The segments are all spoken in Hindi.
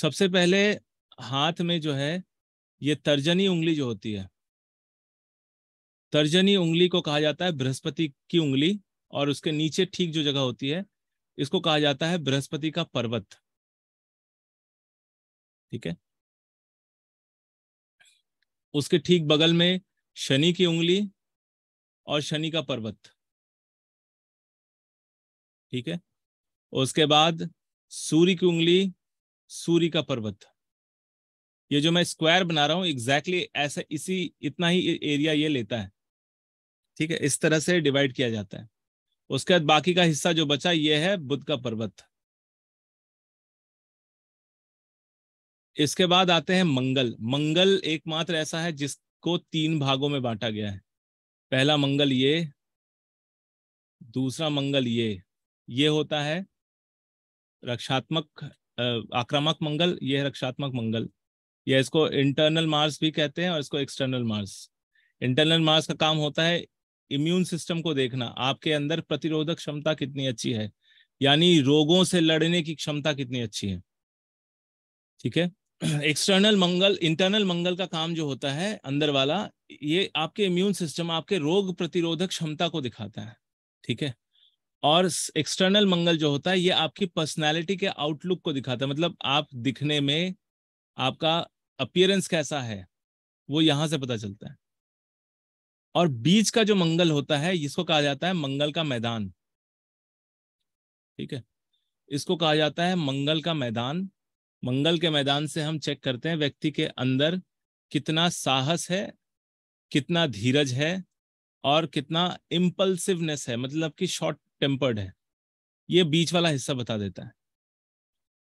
सबसे पहले हाथ में जो है ये तर्जनी उंगली जो होती है तर्जनी उंगली को कहा जाता है बृहस्पति की उंगली और उसके नीचे ठीक जो जगह होती है इसको कहा जाता है बृहस्पति का पर्वत ठीक है उसके ठीक बगल में शनि की उंगली और शनि का पर्वत ठीक है उसके बाद सूर्य की उंगली सूर्य का पर्वत ये जो मैं स्क्वायर बना रहा हूँ एग्जैक्टली exactly ऐसा इसी इतना ही एरिया ये लेता है ठीक है इस तरह से डिवाइड किया जाता है उसके बाद बाकी का हिस्सा जो बचा ये है बुद्ध का पर्वत इसके बाद आते हैं मंगल मंगल एकमात्र ऐसा है जिसको तीन भागों में बांटा गया है पहला मंगल ये दूसरा मंगल ये ये होता है रक्षात्मक आक्रामक मंगल ये है रक्षात्मक मंगल या इसको इंटरनल मार्स भी कहते हैं और इसको एक्सटर्नल मार्स इंटरनल मार्स का काम होता है इम्यून सिस्टम को देखना आपके अंदर प्रतिरोधक क्षमता कितनी अच्छी है यानी रोगों से लड़ने की क्षमता कितनी अच्छी है ठीक है एक्सटर्नल मंगल इंटरनल मंगल का काम जो होता है अंदर वाला ये आपके इम्यून सिस्टम आपके रोग प्रतिरोधक क्षमता को दिखाता है ठीक है और एक्सटर्नल मंगल जो होता है ये आपकी पर्सनैलिटी के आउटलुक को दिखाता है मतलब आप दिखने में आपका अपियरेंस कैसा है वो यहां से पता चलता है और बीच का जो मंगल होता है इसको कहा जाता है मंगल का मैदान ठीक है इसको कहा जाता है मंगल का मैदान मंगल के मैदान से हम चेक करते हैं व्यक्ति के अंदर कितना साहस है कितना धीरज है और कितना इम्पल्सिवनेस है मतलब कि शॉर्ट टेम्पर्ड है ये बीच वाला हिस्सा बता देता है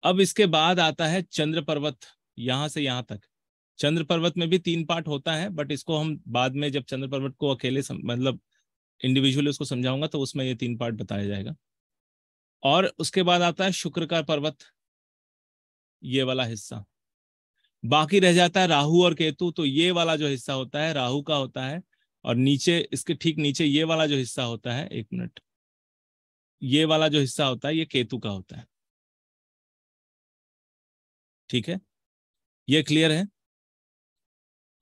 अब इसके बाद आता है चंद्र पर्वत यहां से यहां तक चंद्र पर्वत में भी तीन पार्ट होता है बट इसको हम बाद में जब चंद्र पर्वत को अकेले सम, मतलब इंडिविजुअली उसको समझाऊंगा तो उसमें ये तीन पार्ट बताया जाएगा और उसके बाद आता है शुक्र का पर्वत ये वाला हिस्सा बाकी रह जाता है राहु और केतु तो ये वाला जो हिस्सा होता है राहु का होता है और नीचे इसके ठीक नीचे ये वाला जो हिस्सा होता है एक मिनट ये वाला जो हिस्सा होता है ये केतु का होता है ठीक है ये क्लियर है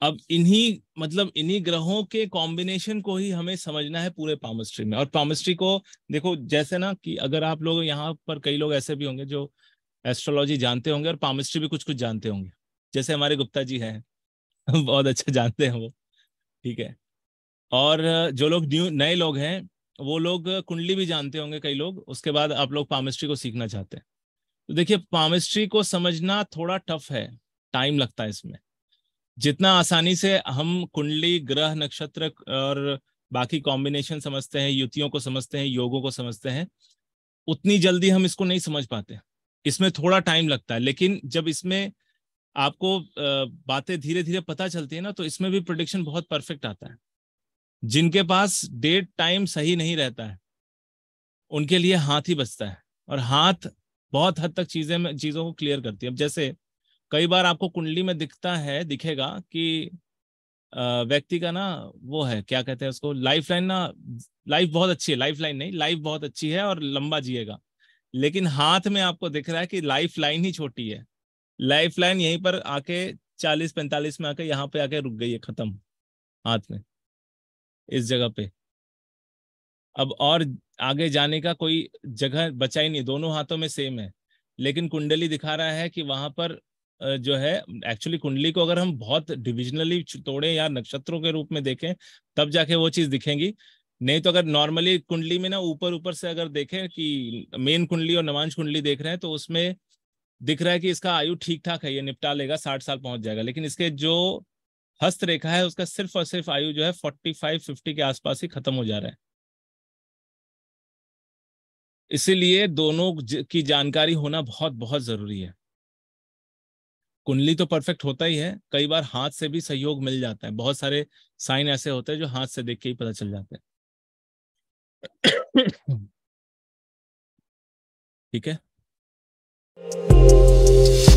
अब इन्हीं मतलब इन्हीं ग्रहों के कॉम्बिनेशन को ही हमें समझना है पूरे पामिस्ट्री में और पामिस्ट्री को देखो जैसे ना कि अगर आप लोग यहाँ पर कई लोग ऐसे भी होंगे जो एस्ट्रोलॉजी जानते होंगे और पामिस्ट्री भी कुछ कुछ जानते होंगे जैसे हमारे गुप्ता जी हैं बहुत अच्छा जानते हैं वो ठीक है और जो लोग न्यू नए लोग हैं वो लोग कुंडली भी जानते होंगे कई लोग उसके बाद आप लोग पामिस्ट्री को सीखना चाहते हैं तो देखिए पामिस्ट्री को समझना थोड़ा टफ है टाइम लगता है इसमें जितना आसानी से हम कुंडली ग्रह नक्षत्र और बाकी कॉम्बिनेशन समझते हैं युतियों को समझते हैं योगों को समझते हैं उतनी जल्दी हम इसको नहीं समझ पाते इसमें थोड़ा टाइम लगता है लेकिन जब इसमें आपको बातें धीरे धीरे पता चलती है ना तो इसमें भी प्रोडिक्शन बहुत परफेक्ट आता है जिनके पास डेट टाइम सही नहीं रहता है उनके लिए हाथ ही बचता है और हाथ बहुत हद तक चीजें में चीजों को क्लियर करती है अब जैसे कई बार आपको कुंडली में दिखता है दिखेगा कि व्यक्ति का ना वो है क्या कहते हैं उसको लाइफ लाइन ना लाइफ बहुत अच्छी है लाइफ लाइन नहीं लाइफ बहुत अच्छी है और लंबा जिएगा लेकिन हाथ में आपको दिख रहा है कि लाइफ लाइन ही छोटी है लाइफ लाइन यहीं पर आके चालीस पैंतालीस में आके यहाँ पे आके रुक गई है खत्म हाथ में इस जगह पे अब और आगे जाने का कोई जगह बचा ही नहीं दोनों हाथों में सेम है लेकिन कुंडली दिखा रहा है कि वहां पर जो है एक्चुअली कुंडली को अगर हम बहुत डिविजनली तोड़े या नक्षत्रों के रूप में देखें तब जाके वो चीज दिखेंगी नहीं तो अगर नॉर्मली कुंडली में ना ऊपर ऊपर से अगर देखें कि मेन कुंडली और नवांश कुंडली देख रहे हैं तो उसमें दिख रहा है कि इसका आयु ठीक ठाक है ये निपटा लेगा साठ साल पहुंच जाएगा लेकिन इसके जो हस्त रेखा है उसका सिर्फ और सिर्फ आयु जो है फोर्टी फाइव फिफ्टी के आसपास ही खत्म हो जा रहा है इसीलिए दोनों की जानकारी होना बहुत बहुत जरूरी है कुंडली तो परफेक्ट होता ही है कई बार हाथ से भी सहयोग मिल जाता है बहुत सारे साइन ऐसे होते हैं जो हाथ से देख के ही पता चल जाते हैं ठीक है